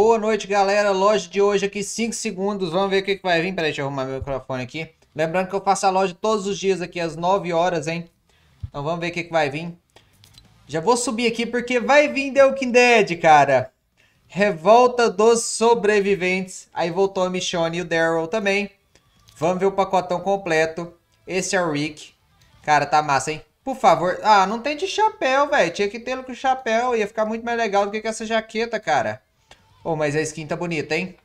Boa noite, galera. Loja de hoje aqui, 5 segundos. Vamos ver o que, vai vir. Peraí, deixa eu arrumar meu microfone aqui. Lembrando que eu faço a loja todos os dias aqui às 9 horas, hein? Então vamos ver o que, vai vir. Já vou subir aqui porque vai vir The Walking Dead, cara. Revolta dos sobreviventes. Aí voltou a Michonne e o Daryl também. Vamos ver o pacotão completo. Esse é o Rick. Cara, tá massa, hein? Por favor. Ah, não tem de chapéu, velho. Tinha que tê-lo com chapéu. Ia ficar muito mais legal do que com essa jaqueta, cara. Oh, mas a skin tá bonita, hein?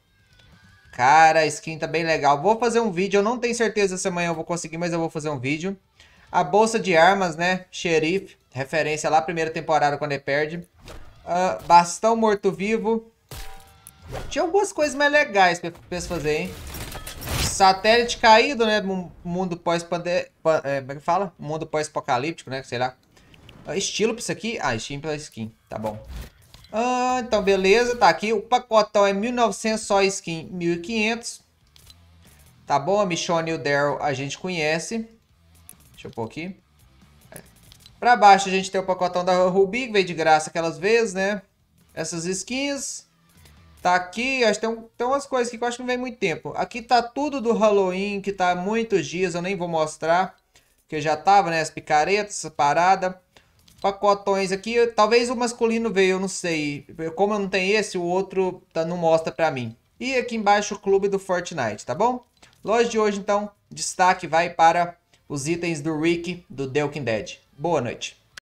Cara, a skin tá bem legal. Vou fazer um vídeo, eu não tenho certeza se amanhã eu vou conseguir, mas eu vou fazer um vídeo. A bolsa de armas, né? Xerife, referência lá, primeira temporada quando ele perde. Uh, bastão morto-vivo. Tinha algumas coisas mais legais pra vocês fazer hein? Satélite caído, né? Mundo pós-pandemia... É, como é que fala? Mundo pós-apocalíptico, né? Sei lá. Ah, estilo pra isso aqui? Ah, estilo pela skin. Tá bom. Ah, então beleza, tá aqui. O pacotão é 1.900, só skin 1.500. Tá bom, a Michonne e o Daryl a gente conhece. Deixa eu pôr aqui. É. Pra baixo a gente tem o pacotão da Ruby, que veio de graça aquelas vezes, né? Essas skins. Tá aqui, acho que tem, tem umas coisas aqui que eu acho que não vem muito tempo. Aqui tá tudo do Halloween, que tá muitos dias, eu nem vou mostrar. Porque já tava, né? As picaretas, essa parada pacotões aqui. Talvez o masculino veio, eu não sei. Como eu não tenho esse, o outro tá, não mostra pra mim. E aqui embaixo o clube do Fortnite, tá bom? Loja de hoje, então, destaque vai para os itens do Rick do The Walking Dead. Boa noite.